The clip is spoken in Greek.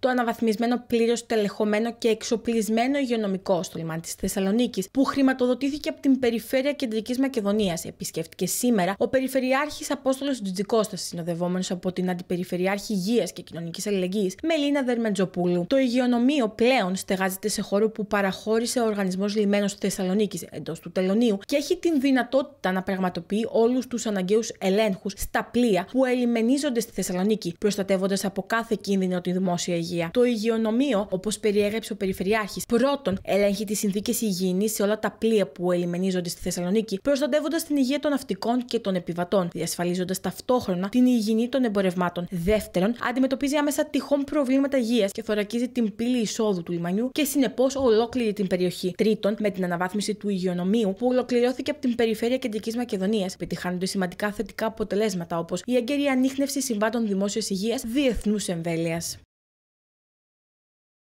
το αναβαθμισμένο πλήρως τελεχωμένο και εξοπλισμένο υγειονομικό στο λιμάνι της Θεσσαλονίκης, που χρηματοδοτήθηκε από την Περιφέρεια Κεντρικής Μακεδονίας. Επισκέφτηκε σήμερα ο Περιφερειάρχης Απόστολος Τζιτζικώστας, συνοδευόμενος από την Αντιπεριφερειάρχη Υγείας και Κοινωνικής Αλληλεγγύης, Μελίνα Δερμεντζοπούλου. Το υγειονομείο πλέον στεγάζεται σε χώρο που παραχώρησε ο Οργανισμός Λιμένος Θεσσαλονίκης εντός του Τελωνίου και έχει την δυνατότητα να πραγματοποιεί όλους τους αναγκαίους ελέγχους στα πλοία που ελιμενίζονται στη Θεσσαλονίκη, προστατεύοντας από κάθε κίνδυνο τη δημόσια υγεία. Το υγειονομείο, όπως περιέγραψε ο Περιφερειάρχης, πρώτον ελέγχει τις συνθήκες υγιεινής σε όλα τα πλοία που ελιμενίζονται στη Θεσσαλονίκη, προστατεύοντας την υγεία των ναυτικών και των επιβατών, διασφαλίζοντας ταυτόχρονα την υγιεινή των εμπορευμάτων. Δεύτερον, αντιμετωπίζει άμεσα τυχόν προβλήματα υγείας και θωρακίζει την πύλη εισόδου του λιμανιού και συνεπώς ολόκληρη την περιοχή. Τρίτον, με την αναβάθμιση του υγειονομείου που ολοκληρώθηκε από την περιφέρεια Κεντρικής Μακεδονίας, πετυχάνονται σημαντικά θετικά αποτελέσματα όπως η ανείχνευσης συμβάτων δημόσιας υγείας διεθνούς εμβέλειας.